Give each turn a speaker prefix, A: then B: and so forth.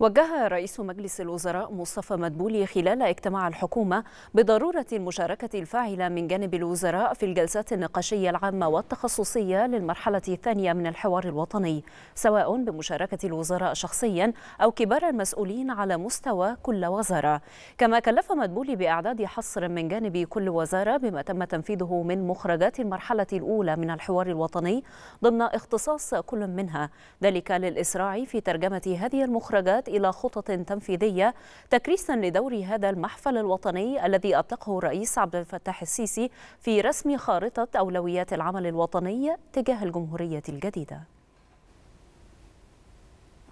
A: وجه رئيس مجلس الوزراء مصطفى مدبولي خلال اجتماع الحكومة بضرورة المشاركة الفاعلة من جانب الوزراء في الجلسات النقاشية العامة والتخصصية للمرحلة الثانية من الحوار الوطني سواء بمشاركة الوزراء شخصيا أو كبار المسؤولين على مستوى كل وزارة كما كلف مدبولي بإعداد حصر من جانب كل وزارة بما تم تنفيذه من مخرجات المرحلة الأولى من الحوار الوطني ضمن اختصاص كل منها ذلك للإسراع في ترجمة هذه المخرجات وصلت إلى خطط تنفيذية تكريسا لدور هذا المحفل الوطني الذي أطلقه الرئيس عبد الفتاح السيسي في رسم خارطة أولويات العمل الوطني تجاه الجمهورية الجديدة